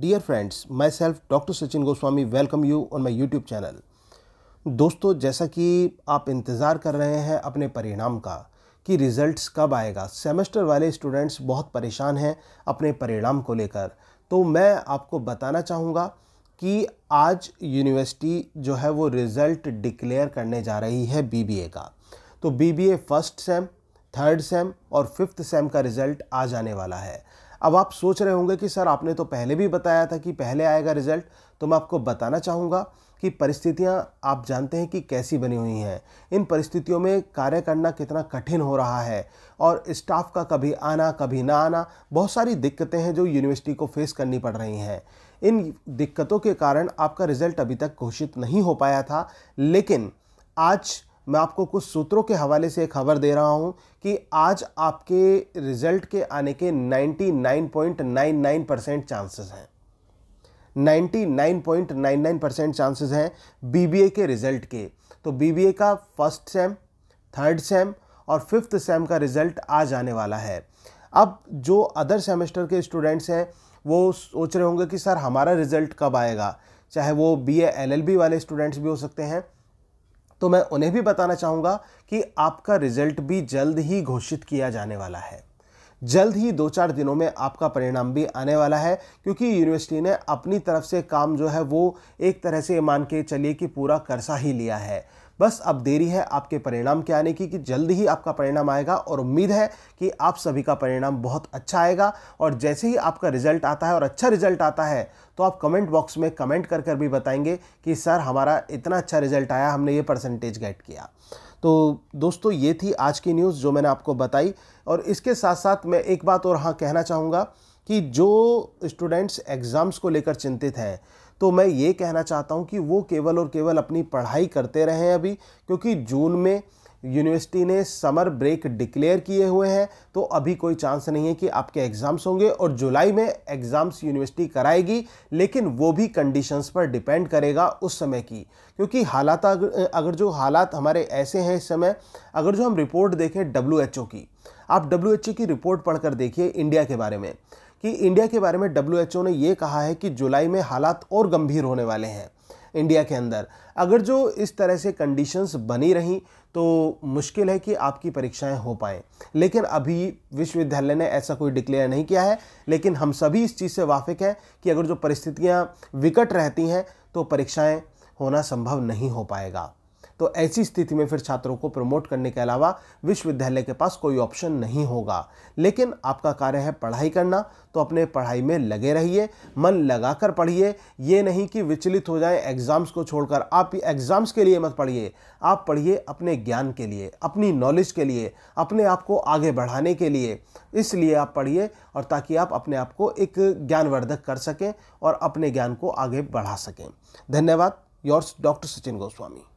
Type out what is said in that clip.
dear friends my self doctor Sachin Goswami welcome you on my YouTube channel दोस्तों जैसा कि आप इंतज़ार कर रहे हैं अपने परिणाम का कि रिज़ल्ट्स कब आएगा सेमेस्टर वाले स्टूडेंट्स बहुत परेशान हैं अपने परिणाम को लेकर तो मैं आपको बताना चाहूँगा कि आज यूनिवर्सिटी जो है वो रिज़ल्ट डिक्लेयर करने जा रही है बीबीए का तो BBA first sem third sem और फिफ्थ सेम का रिज़ल्ट आ जाने वाला है अब आप सोच रहे होंगे कि सर आपने तो पहले भी बताया था कि पहले आएगा रिजल्ट तो मैं आपको बताना चाहूँगा कि परिस्थितियाँ आप जानते हैं कि कैसी बनी हुई हैं इन परिस्थितियों में कार्य करना कितना कठिन हो रहा है और स्टाफ का कभी आना कभी ना आना बहुत सारी दिक्कतें हैं जो यूनिवर्सिटी को फेस करनी पड़ रही हैं इन दिक्कतों के कारण आपका रिज़ल्ट अभी तक घोषित नहीं हो पाया था लेकिन आज मैं आपको कुछ सूत्रों के हवाले से खबर दे रहा हूं कि आज आपके रिजल्ट के आने के 99.99 परसेंट चांसेस हैं 99.99 परसेंट चांसेस हैं बीबीए के रिजल्ट के तो बीबीए का फर्स्ट सेम थर्ड सेम और फिफ्थ सेम का रिजल्ट आज आने वाला है अब जो अदर सेमेस्टर के स्टूडेंट्स हैं वो सोच रहे होंगे कि सर हमारा रिजल्ट कब आएगा चाहे वो बी ए एल वाले स्टूडेंट्स भी हो सकते हैं तो मैं उन्हें भी बताना चाहूँगा कि आपका रिजल्ट भी जल्द ही घोषित किया जाने वाला है जल्द ही दो चार दिनों में आपका परिणाम भी आने वाला है क्योंकि यूनिवर्सिटी ने अपनी तरफ से काम जो है वो एक तरह से मान के चलिए कि पूरा कर्सा ही लिया है बस अब देरी है आपके परिणाम के आने की कि जल्द ही आपका परिणाम आएगा और उम्मीद है कि आप सभी का परिणाम बहुत अच्छा आएगा और जैसे ही आपका रिजल्ट आता है और अच्छा रिजल्ट आता है तो आप कमेंट बॉक्स में कमेंट कर कर भी बताएंगे कि सर हमारा इतना अच्छा रिजल्ट आया हमने ये परसेंटेज गेट किया तो दोस्तों ये थी आज की न्यूज़ जो मैंने आपको बताई और इसके साथ साथ मैं एक बात और हाँ कहना चाहूँगा कि जो स्टूडेंट्स एग्ज़ाम्स को लेकर चिंतित हैं तो मैं ये कहना चाहता हूँ कि वो केवल और केवल अपनी पढ़ाई करते रहें अभी क्योंकि जून में यूनिवर्सिटी ने समर ब्रेक डिक्लेयर किए हुए हैं तो अभी कोई चांस नहीं है कि आपके एग्ज़ाम्स होंगे और जुलाई में एग्ज़ाम्स यूनिवर्सिटी कराएगी लेकिन वो भी कंडीशंस पर डिपेंड करेगा उस समय की क्योंकि हालात अगर, जो हालात हमारे ऐसे हैं इस समय अगर जो हम रिपोर्ट देखें डब्ल्यू की आप डब्ल्यू की रिपोर्ट पढ़कर देखिए इंडिया के बारे में कि इंडिया के बारे में डब्ल्यू ने ये कहा है कि जुलाई में हालात और गंभीर होने वाले हैं इंडिया के अंदर अगर जो इस तरह से कंडीशंस बनी रहीं तो मुश्किल है कि आपकी परीक्षाएं हो पाएँ लेकिन अभी विश्वविद्यालय ने ऐसा कोई डिक्लेयर नहीं किया है लेकिन हम सभी इस चीज़ से वाफिक हैं कि अगर जो परिस्थितियाँ विकट रहती हैं तो परीक्षाएँ होना संभव नहीं हो पाएगा तो ऐसी स्थिति में फिर छात्रों को प्रमोट करने के अलावा विश्वविद्यालय के पास कोई ऑप्शन नहीं होगा लेकिन आपका कार्य है पढ़ाई करना तो अपने पढ़ाई में लगे रहिए मन लगाकर पढ़िए ये नहीं कि विचलित हो जाए एग्ज़ाम्स को छोड़कर आप एग्ज़ाम्स के लिए मत पढ़िए आप पढ़िए अपने ज्ञान के लिए अपनी नॉलेज के लिए अपने आप को आगे बढ़ाने के लिए इसलिए आप पढ़िए और ताकि आप अपने आप को एक ज्ञानवर्धक कर सकें और अपने ज्ञान को आगे बढ़ा सकें धन्यवाद योर्स डॉक्टर सचिन गोस्वामी